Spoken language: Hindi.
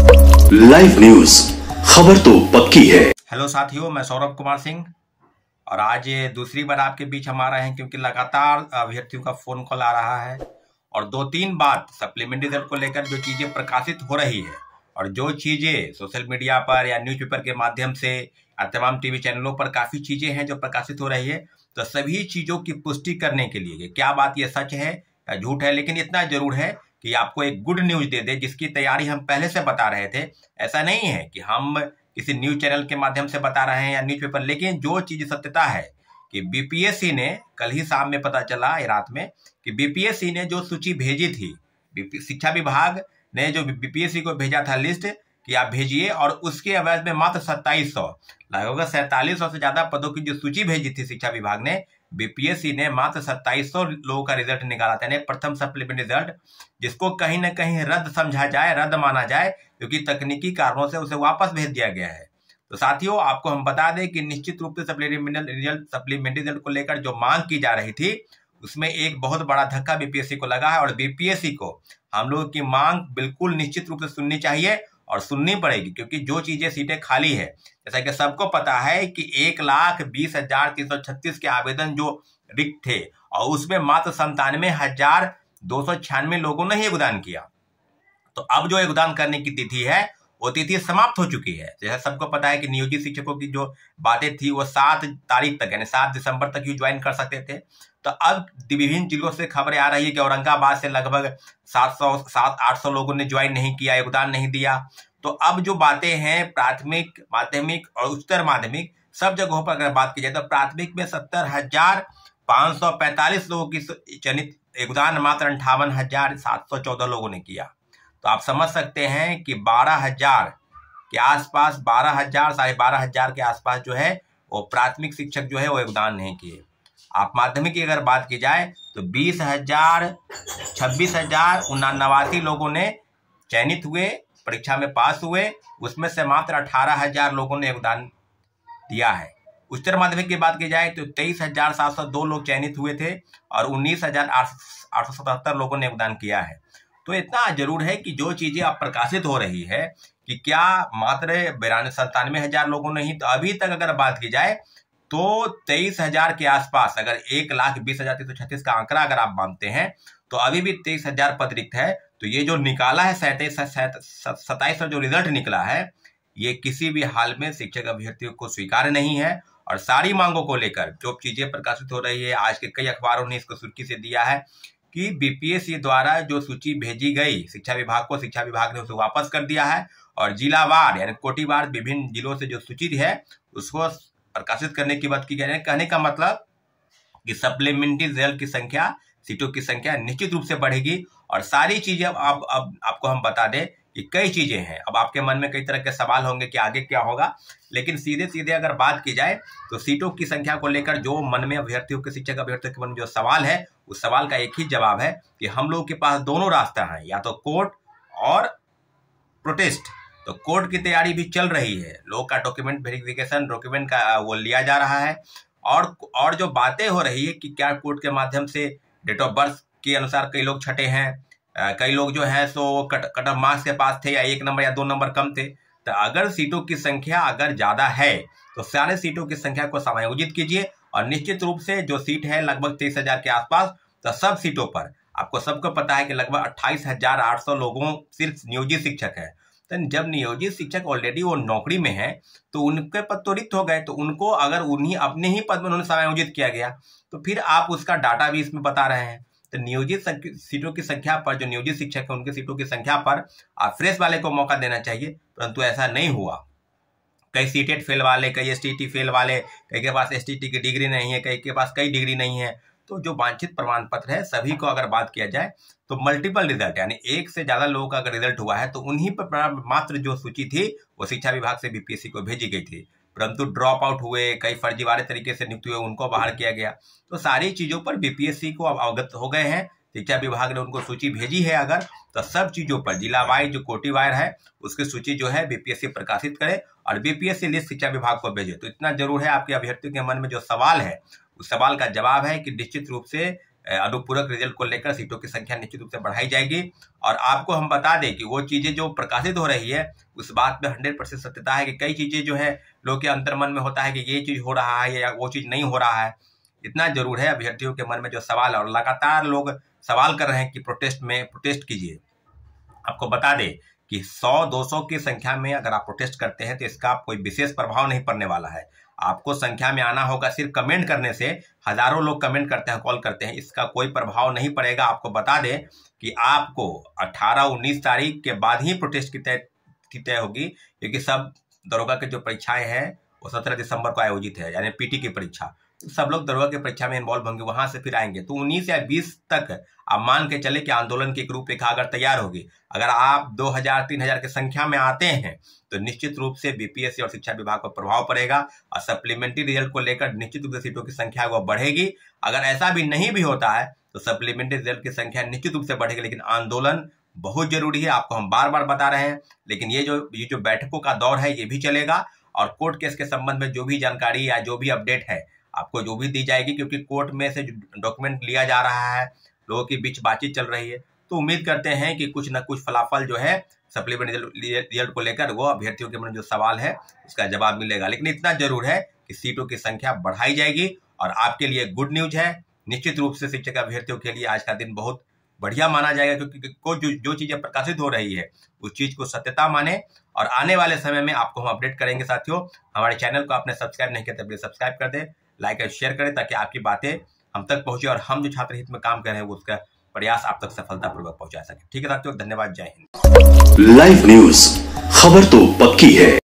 लाइव न्यूज खबर तो पक्की है हेलो साथियों मैं सौरभ कुमार सिंह और आज ये दूसरी बार आपके बीच हम आ रहे हैं क्योंकि लगातार अभ्यर्थियों का फोन कॉल आ रहा है और दो तीन बात सप्लीमेंट्री रिजल्ट को लेकर जो चीजें प्रकाशित हो रही है और जो चीजें सोशल मीडिया पर या न्यूज पेपर के माध्यम से या तमाम टीवी चैनलों पर काफी चीजें हैं जो प्रकाशित हो रही है तो सभी चीजों की पुष्टि करने के लिए क्या बात यह सच है या झूठ है लेकिन इतना जरूर है कि आपको एक गुड न्यूज दे दे जिसकी तैयारी हम पहले से बता रहे थे ऐसा नहीं है कि हम किसी न्यूज चैनल के माध्यम से बता रहे हैं या न्यूज पेपर लेकिन जो चीज सत्यता है कि बीपीएससी ने कल ही शाम में पता चला रात में कि बीपीएससी ने जो सूची भेजी थी शिक्षा विभाग ने जो बीपीएससी को भेजा था लिस्ट कि आप भेजिए और उसके अवैध में मात्र सत्ताईस सौ लगभग सैतालीस सौ से ज्यादा पदों की जो सूची भेजी थी शिक्षा विभाग ने बीपीएससी ने मात्र सत्ताईस सौ लोगों का रिजल्ट निकाला था प्रथम सप्लीमेंट रिजल्ट जिसको कहीं ना कहीं रद्द समझा जाए रद्द माना जाए क्योंकि तकनीकी कारणों से उसे वापस भेज दिया गया है तो साथियों आपको हम बता दें कि निश्चित रूप से सप्लीमेंटल रिजल्ट सप्लीमेंट रिजल्ट को लेकर जो मांग की जा रही थी उसमें एक बहुत बड़ा धक्का बीपीएससी को लगा है और बीपीएससी को हम लोगों की मांग बिल्कुल निश्चित रूप से सुननी चाहिए और सुननी पड़ेगी क्योंकि जो चीज़ें सीटें खाली है जैसा कि सबको पता है कि एक लाख बीस हजार तीन सौ छत्तीस के आवेदन जो रिक्त थे और उसमें मात्र संतानवे हजार दो सौ छियानवे लोगों ने ही योगदान किया तो अब जो योगदान करने की तिथि है वो तिथि समाप्त हो चुकी है जैसे सबको पता है कि नियोजित शिक्षकों की जो बातें थी वो सात तारीख तक यानी सात दिसंबर तक ही ज्वाइन कर सकते थे तो अब विभिन्न जिलों से खबरें आ रही है कि औरंगाबाद से लगभग सात सौ सात आठ सौ लोगों ने ज्वाइन नहीं किया योगदान नहीं दिया तो अब जो बातें हैं प्राथमिक माध्यमिक और उच्चतर माध्यमिक सब जगहों पर अगर बात की जाए तो प्राथमिक में सत्तर हजार पाँच सौ पैंतालीस लोगों की चयनित योगदान मात्र अंठावन हजार सात सौ चौदह लोगों ने किया तो आप समझ सकते हैं कि बारह हजार के आसपास बारह हजार साढ़े बारह हजार के आसपास जो है वो प्राथमिक शिक्षक जो है वो योगदान नहीं किए आप माध्यमिक की अगर बात की जाए तो बीस हजार छब्बीस हजार उन्नावासी लोगों ने चयनित हुए परीक्षा में पास हुए उसमें से मात्र अठारह हजार लोगों ने योगदान दिया है उच्चतर माध्यमिक की बात की जाए तो तेईस हजार सात सौ दो लोग चयनित हुए थे और उन्नीस हजार आठ सौ सतहत्तर लोगों ने योगदान किया है तो इतना जरूर है कि जो चीजें अब प्रकाशित हो रही है कि क्या मात्र बिरानवे संतानवे हजार लोगों ने ही तो अभी तक अगर बात की जाए तो तेईस हजार के आसपास अगर एक लाख बीस हजार तीन सौ छत्तीस का आंकड़ा अगर आप मानते हैं तो अभी भी तेईस हजार पद रिक्त है तो ये जो निकाला है सैतीस सताइस जो रिजल्ट निकला है ये किसी भी हाल में शिक्षक अभ्यर्थियों को स्वीकार नहीं है और सारी मांगों को लेकर जो चीजें प्रकाशित हो रही है आज के कई अखबारों ने इसको सुर्खी से दिया है कि बीपीएससी द्वारा जो सूची भेजी गई शिक्षा विभाग को शिक्षा विभाग ने उसे वापस कर दिया है और जिलावार यानी कोटिवार विभिन्न जिलों से जो सूची है उसको प्रकाशित करने की बात की गई कहने का मतलब कि सप्लीमेंट्री जेल की संख्या सीटों की संख्या निश्चित रूप से बढ़ेगी और सारी चीजें अब अब आपको हम बता दें ये कई चीजें हैं अब आपके मन में कई तरह के सवाल होंगे कि आगे क्या होगा लेकिन सीधे सीधे अगर बात की जाए तो सीटों की संख्या को लेकर जो मन में अभ्यर्थियों के शिक्षक अभ्यर्थियों के मन में जो सवाल है उस सवाल का एक ही जवाब है कि हम लोगों के पास दोनों रास्ता है या तो कोर्ट और प्रोटेस्ट तो कोर्ट की तैयारी भी चल रही है लोग का डॉक्यूमेंट वेरिफिकेशन डॉक्यूमेंट का वो लिया जा रहा है और और जो बातें हो रही है कि क्या कोर्ट के माध्यम से डेट ऑफ बर्थ के अनुसार कई लोग छटे हैं कई लोग जो है सो कट कट ऑफ मार्क्स के पास थे या एक नंबर या दो नंबर कम थे तो अगर सीटों की संख्या अगर ज़्यादा है तो सारे सीटों की संख्या को समायोजित कीजिए और निश्चित रूप से जो सीट है लगभग तेईस हजार के आसपास तो सब सीटों पर आपको सबको पता है कि लगभग अट्ठाईस हजार आठ सौ लोगों सिर्फ नियोजित शिक्षक है तो जब नियोजित शिक्षक ऑलरेडी वो नौकरी में है तो उनके पद तो रिक्त हो गए तो उनको अगर उन्हीं अपने ही पद में उन्होंने समायोजित किया गया तो फिर आप उसका डाटा भी इसमें बता रहे हैं तो नियोजित सीटों की संख्या पर जो नियोजित शिक्षक है उनकी सीटों की संख्या पर फ्रेश वाले को मौका देना चाहिए परंतु ऐसा नहीं हुआ कई सी फेल वाले कई एस फेल वाले कई के पास एस की डिग्री नहीं है कई के पास कई डिग्री नहीं है तो जो वांछित प्रमाण पत्र है सभी को अगर बात किया जाए तो मल्टीपल रिजल्ट यानी एक से ज्यादा लोगों का अगर रिजल्ट हुआ है तो उन्हीं पर मात्र जो सूची थी वो शिक्षा विभाग से बीपीएससी को भेजी गई थी परंतु ड्रॉप आउट हुए कई फर्जीवाड़े तरीके से नियुक्त हुए उनको बाहर किया गया तो सारी चीज़ों पर बीपीएससी को अब अवगत हो गए हैं शिक्षा विभाग ने उनको सूची भेजी है अगर तो सब चीज़ों पर जिला वाइज जो कोटी वायर है उसकी सूची जो है बीपीएससी प्रकाशित करे और बीपीएससी लिस्ट शिक्षा विभाग को भेजे तो इतना जरूर है आपके अभ्यर्थियों के मन में जो सवाल है उस सवाल का जवाब है कि निश्चित रूप से अनुपूरक रिजल्ट को लेकर सीटों की संख्या निश्चित रूप से बढ़ाई जाएगी और आपको हम बता दें कि वो चीज़ें जो प्रकाशित हो रही है उस बात में हंड्रेड परसेंट सत्यता है कि कई चीज़ें जो है लोग के मन में होता है कि ये चीज़ हो रहा है या वो चीज़ नहीं हो रहा है इतना जरूर है अभ्यर्थियों के मन में जो सवाल है और लगातार लोग सवाल कर रहे हैं कि प्रोटेस्ट में प्रोटेस्ट कीजिए आपको बता दें कि 100-200 की संख्या में अगर आप प्रोटेस्ट करते हैं तो इसका कोई विशेष प्रभाव नहीं पड़ने वाला है आपको संख्या में आना होगा सिर्फ कमेंट करने से हजारों लोग कमेंट करते हैं कॉल करते हैं इसका कोई प्रभाव नहीं पड़ेगा आपको बता दें कि आपको 18-19 तारीख के बाद ही प्रोटेस्ट की तय की तय होगी क्योंकि सब दरोगा के जो परीक्षाएं हैं वो सत्रह दिसंबर को आयोजित है यानी पीटी की परीक्षा सब लोग दरोगा की परीक्षा में इन्वॉल्व होंगे वहां से फिर आएंगे तो उन्नीस या बीस तक आप मान के चले कि आंदोलन की एक रूपरेखा अगर तैयार होगी अगर आप दो हजार तीन हजार की संख्या में आते हैं तो निश्चित रूप से बीपीएससी और शिक्षा विभाग पर प्रभाव पड़ेगा और सप्लीमेंट्री रिजल्ट को लेकर निश्चित रूप से सीटों की संख्या वह बढ़ेगी अगर ऐसा भी नहीं भी होता है तो सप्लीमेंट्री रिजल्ट की संख्या निश्चित रूप से बढ़ेगी लेकिन आंदोलन बहुत जरूरी है आपको हम बार बार बता रहे हैं लेकिन ये जो ये जो बैठकों का दौर है ये भी चलेगा और कोर्ट केस के संबंध में जो भी जानकारी या जो भी अपडेट है आपको जो भी दी जाएगी क्योंकि कोर्ट में से डॉक्यूमेंट लिया जा रहा है लोगों के बीच बातचीत चल रही है तो उम्मीद करते हैं कि कुछ ना कुछ फलाफल जो है सप्लीमेंट रिजल्ट को लेकर वो अभ्यर्थियों के मन जो सवाल है उसका जवाब मिलेगा लेकिन इतना जरूर है कि सीटों की संख्या बढ़ाई जाएगी और आपके लिए गुड न्यूज है निश्चित रूप से शिक्षक अभ्यर्थियों के लिए आज का दिन बहुत बढ़िया माना जाएगा क्योंकि जो जो चीजें प्रकाशित हो रही है उस चीज को सत्यता माने और आने वाले समय में आपको हम अपडेट करेंगे साथियों हमारे चैनल को आपने सब्सक्राइब नहीं किया तो सब्सक्राइब कर दें लाइक एंड शेयर करें ताकि आपकी बातें हम तक पहुंचे और हम जो छात्र हित में काम कर रहे हैं उसका प्रयास आप तक सफलतापूर्वक पहुंचा सके ठीक है साथियों धन्यवाद जय हिंद लाइव न्यूज खबर तो पक्की है